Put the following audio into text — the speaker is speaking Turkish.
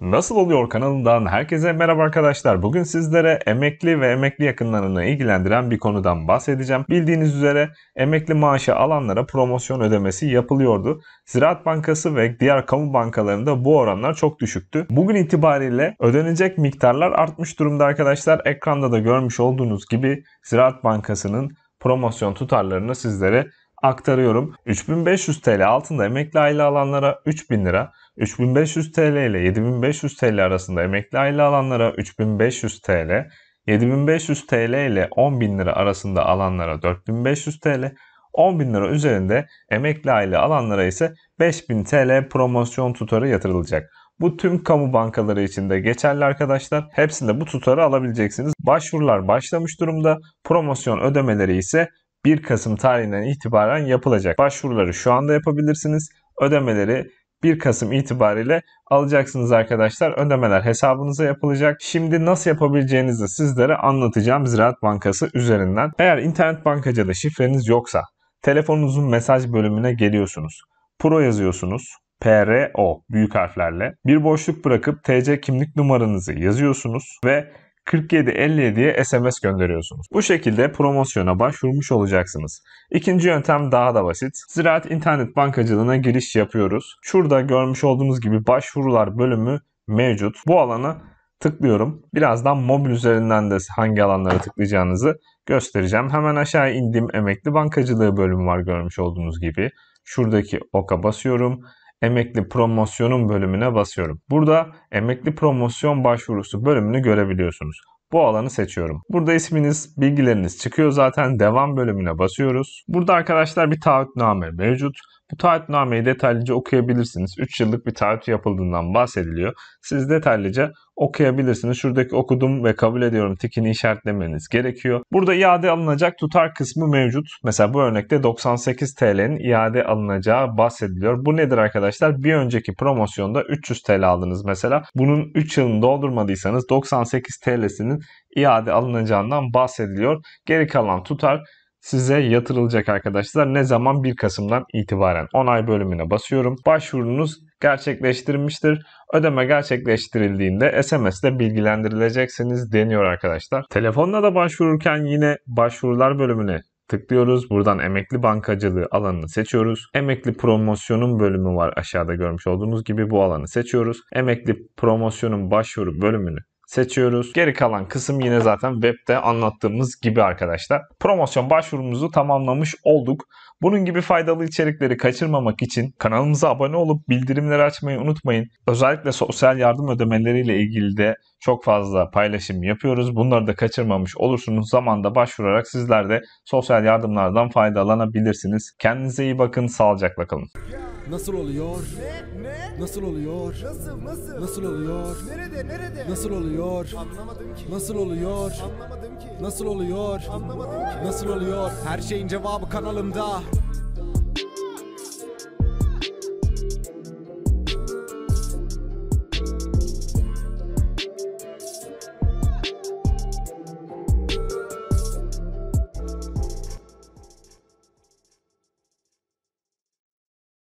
Nasıl Oluyor kanalından herkese merhaba arkadaşlar. Bugün sizlere emekli ve emekli yakınlarını ilgilendiren bir konudan bahsedeceğim. Bildiğiniz üzere emekli maaşı alanlara promosyon ödemesi yapılıyordu. Ziraat Bankası ve diğer kamu bankalarında bu oranlar çok düşüktü. Bugün itibariyle ödenecek miktarlar artmış durumda arkadaşlar. Ekranda da görmüş olduğunuz gibi Ziraat Bankası'nın promosyon tutarlarını sizlere aktarıyorum. 3500 TL altında emekli aile alanlara 3000 lira, 3500 TL ile 7500 TL arasında emekli aile alanlara 3500 TL, 7500 TL ile 10.000 lira arasında alanlara 4500 TL, 10.000 lira üzerinde emekli aile alanlara ise 5000 TL promosyon tutarı yatırılacak. Bu tüm kamu bankaları için de geçerli arkadaşlar. Hepsinde bu tutarı alabileceksiniz. Başvurular başlamış durumda. Promosyon ödemeleri ise 1 Kasım tarihinden itibaren yapılacak. Başvuruları şu anda yapabilirsiniz. Ödemeleri 1 Kasım itibariyle alacaksınız arkadaşlar. Ödemeler hesabınıza yapılacak. Şimdi nasıl yapabileceğinizi sizlere anlatacağım Ziraat Bankası üzerinden. Eğer internet bankacada şifreniz yoksa telefonunuzun mesaj bölümüne geliyorsunuz. Pro yazıyorsunuz. PRO büyük harflerle. Bir boşluk bırakıp TC kimlik numaranızı yazıyorsunuz ve 4757'ye SMS gönderiyorsunuz. Bu şekilde promosyona başvurmuş olacaksınız. İkinci yöntem daha da basit. Ziraat internet bankacılığına giriş yapıyoruz. Şurada görmüş olduğunuz gibi başvurular bölümü mevcut. Bu alanı tıklıyorum. Birazdan mobil üzerinden de hangi alanlara tıklayacağınızı göstereceğim. Hemen aşağı indim. emekli bankacılığı bölümü var görmüş olduğunuz gibi. Şuradaki oka basıyorum emekli promosyonun bölümüne basıyorum. Burada emekli promosyon başvurusu bölümünü görebiliyorsunuz. Bu alanı seçiyorum. Burada isminiz, bilgileriniz çıkıyor zaten. Devam bölümüne basıyoruz. Burada arkadaşlar bir taahhütname mevcut. Bu taahhütnameyi detaylıca okuyabilirsiniz. 3 yıllık bir taahhüt yapıldığından bahsediliyor. Siz detaylıca okuyabilirsiniz. Şuradaki okudum ve kabul ediyorum tikini işaretlemeniz gerekiyor. Burada iade alınacak tutar kısmı mevcut. Mesela bu örnekte 98 TL'nin iade alınacağı bahsediliyor. Bu nedir arkadaşlar? Bir önceki promosyonda 300 TL aldınız mesela. Bunun 3 yılını doldurmadıysanız 98 TL'sinin iade alınacağından bahsediliyor. Geri kalan tutar size yatırılacak arkadaşlar. Ne zaman? 1 Kasım'dan itibaren onay bölümüne basıyorum. Başvurunuz gerçekleştirilmiştir. Ödeme gerçekleştirildiğinde sms SMS'de bilgilendirileceksiniz deniyor arkadaşlar. Telefonla da başvururken yine başvurular bölümüne tıklıyoruz. Buradan emekli bankacılığı alanını seçiyoruz. Emekli promosyonun bölümü var aşağıda görmüş olduğunuz gibi bu alanı seçiyoruz. Emekli promosyonun başvuru bölümünü seçiyoruz. Geri kalan kısım yine zaten webde anlattığımız gibi arkadaşlar. Promosyon başvurumuzu tamamlamış olduk. Bunun gibi faydalı içerikleri kaçırmamak için kanalımıza abone olup bildirimleri açmayı unutmayın. Özellikle sosyal yardım ödemeleriyle ilgili de çok fazla paylaşım yapıyoruz. Bunları da kaçırmamış olursunuz. Zamanda başvurarak sizler de sosyal yardımlardan faydalanabilirsiniz. Kendinize iyi bakın, sağlıcakla kalın. Nasıl oluyor? Ne? Ne? Nasıl oluyor? Nasıl? Nasıl? Nasıl oluyor? Nerede? Nerede? Nasıl oluyor? Anlamadım ki. Nasıl oluyor? Anlamadım ki. Nasıl oluyor? Anlamadım ki. Nasıl oluyor? Her şeyin cevabı kanalımda.